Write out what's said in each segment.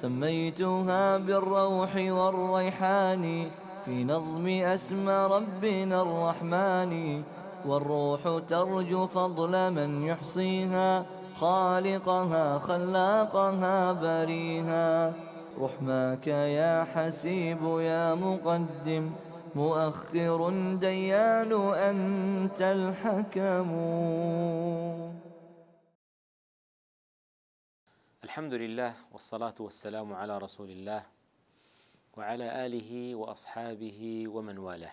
سميتها بالروح والريحان في نظم أسمى ربنا الرحمن والروح ترجو فضل من يحصيها خالقها خلاقها بريها رحماك يا حسيب يا مقدم مؤخر ديان أنت الحكم الحمد لله والصلاة والسلام على رسول الله وعلى آله وأصحابه ومن والاه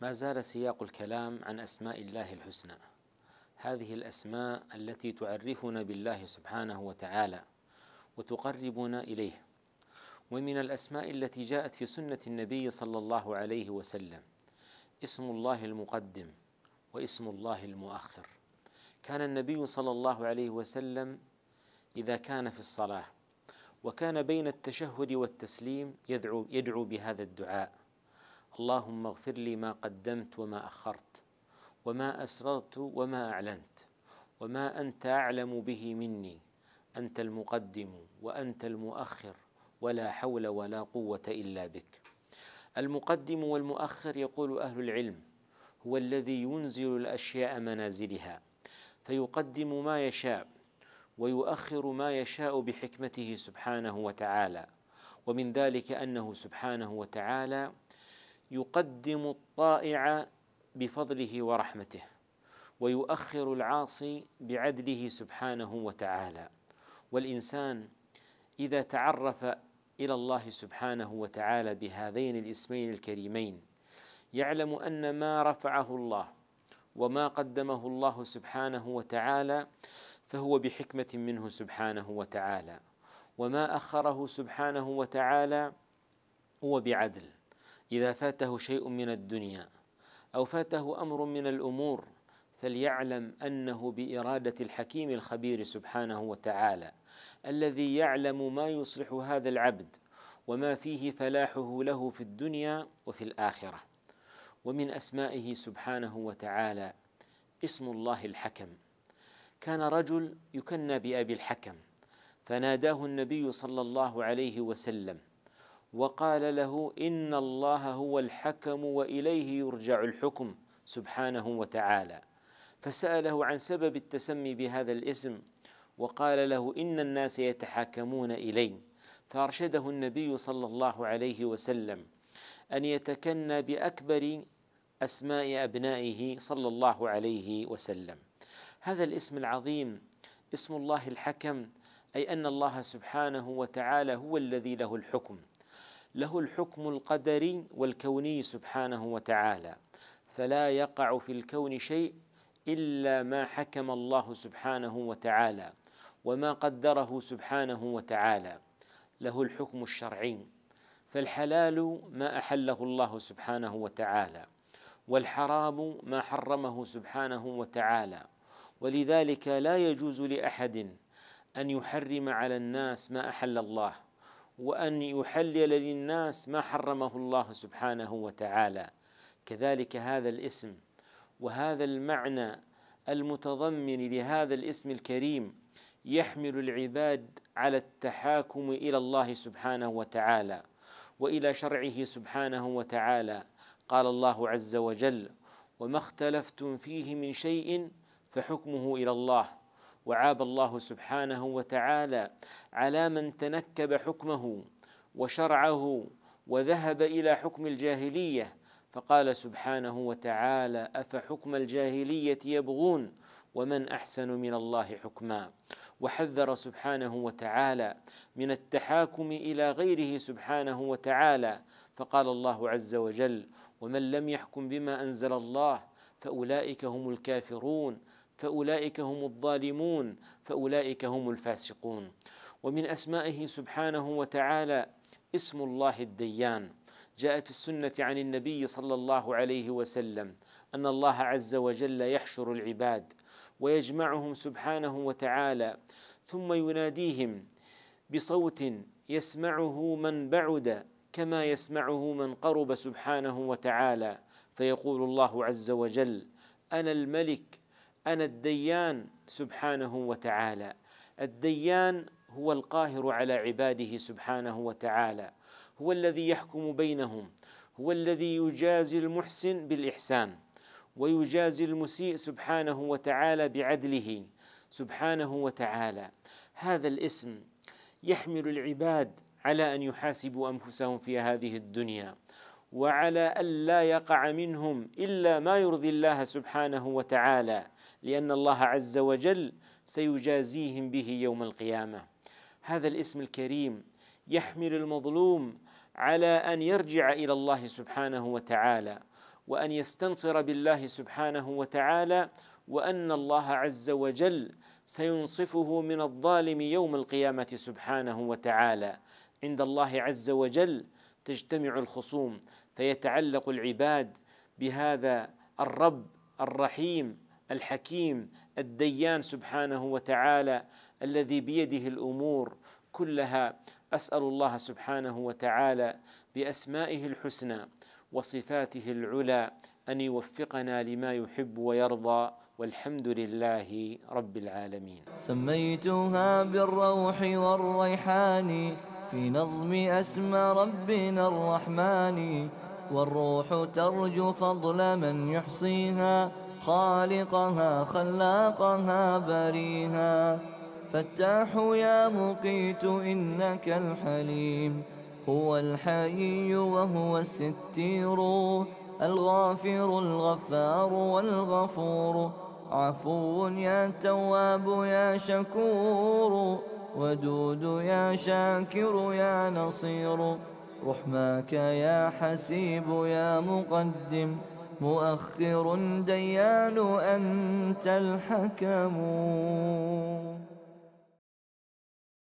ما زال سياق الكلام عن أسماء الله الحسنى هذه الأسماء التي تعرفنا بالله سبحانه وتعالى وتقربنا إليه ومن الأسماء التي جاءت في سنة النبي صلى الله عليه وسلم اسم الله المقدم واسم الله المؤخر كان النبي صلى الله عليه وسلم إذا كان في الصلاة وكان بين التشهد والتسليم يدعو يدعو بهذا الدعاء اللهم اغفر لي ما قدمت وما أخرت وما أسررت وما أعلنت وما أنت أعلم به مني أنت المقدم وأنت المؤخر ولا حول ولا قوة إلا بك المقدم والمؤخر يقول أهل العلم هو الذي ينزل الأشياء منازلها فيقدم ما يشاء ويؤخر ما يشاء بحكمته سبحانه وتعالى ومن ذلك انه سبحانه وتعالى يقدم الطائع بفضله ورحمته ويؤخر العاصي بعدله سبحانه وتعالى والانسان اذا تعرف الى الله سبحانه وتعالى بهذين الاسمين الكريمين يعلم ان ما رفعه الله وما قدمه الله سبحانه وتعالى فهو بحكمة منه سبحانه وتعالى وما أخره سبحانه وتعالى هو بعدل إذا فاته شيء من الدنيا أو فاته أمر من الأمور فليعلم أنه بإرادة الحكيم الخبير سبحانه وتعالى الذي يعلم ما يصلح هذا العبد وما فيه فلاحه له في الدنيا وفي الآخرة ومن أسمائه سبحانه وتعالى اسم الله الحكم كان رجل يكنى بأبي الحكم فناداه النبي صلى الله عليه وسلم وقال له إن الله هو الحكم وإليه يرجع الحكم سبحانه وتعالى فسأله عن سبب التسمي بهذا الاسم وقال له إن الناس يتحاكمون إلي فأرشده النبي صلى الله عليه وسلم أن يتكنى بأكبر أسماء أبنائه صلى الله عليه وسلم هذا الاسم العظيم اسم الله الحكم اي ان الله سبحانه وتعالى هو الذي له الحكم له الحكم القدري والكوني سبحانه وتعالى فلا يقع في الكون شيء الا ما حكم الله سبحانه وتعالى وما قدره سبحانه وتعالى له الحكم الشرعي فالحلال ما احله الله سبحانه وتعالى والحرام ما حرمه سبحانه وتعالى ولذلك لا يجوز لاحد ان يحرم على الناس ما احل الله وان يحلل للناس ما حرمه الله سبحانه وتعالى كذلك هذا الاسم وهذا المعنى المتضمن لهذا الاسم الكريم يحمل العباد على التحاكم الى الله سبحانه وتعالى والى شرعه سبحانه وتعالى قال الله عز وجل وما اختلفتم فيه من شيء فحكمه الى الله وعاب الله سبحانه وتعالى على من تنكب حكمه وشرعه وذهب الى حكم الجاهليه فقال سبحانه وتعالى افحكم الجاهليه يبغون ومن احسن من الله حكما وحذر سبحانه وتعالى من التحاكم الى غيره سبحانه وتعالى فقال الله عز وجل ومن لم يحكم بما انزل الله فاولئك هم الكافرون فاولئك هم الظالمون فاولئك هم الفاسقون ومن اسمائه سبحانه وتعالى اسم الله الديان جاء في السنه عن النبي صلى الله عليه وسلم ان الله عز وجل يحشر العباد ويجمعهم سبحانه وتعالى ثم يناديهم بصوت يسمعه من بعد كما يسمعه من قرب سبحانه وتعالى فيقول الله عز وجل انا الملك أنا الديان سبحانه وتعالى الديان هو القاهر على عباده سبحانه وتعالى هو الذي يحكم بينهم هو الذي يجازي المحسن بالإحسان ويجازي المسيء سبحانه وتعالى بعدله سبحانه وتعالى هذا الاسم يحمل العباد على ان يحاسبوا انفسهم في هذه الدنيا وعلى ألا يقع منهم إلا ما يرضي الله سبحانه وتعالى لأن الله عز وجل سيجازيهم به يوم القيامة هذا الاسم الكريم يحمل المظلوم على أن يرجع إلى الله سبحانه وتعالى وأن يستنصر بالله سبحانه وتعالى وأن الله عز وجل سينصفه من الظالم يوم القيامة سبحانه وتعالى عند الله عز وجل تجتمع الخصوم فيتعلق العباد بهذا الرب الرحيم الحكيم الديان سبحانه وتعالى الذي بيده الامور كلها اسال الله سبحانه وتعالى باسمائه الحسنى وصفاته العلى ان يوفقنا لما يحب ويرضى والحمد لله رب العالمين سميتها بالروح والريحان في نظم أسمى ربنا الرحمن والروح ترجو فضل من يحصيها خالقها خلاقها بريها فتاح يا مقيت إنك الحليم هو الحي وهو الستير الغافر الغفار والغفور عفو يا تواب يا شكور ودود يا شاكر يا نصير رحماك يا حسيب يا مقدم مؤخر ديان أنت الحكم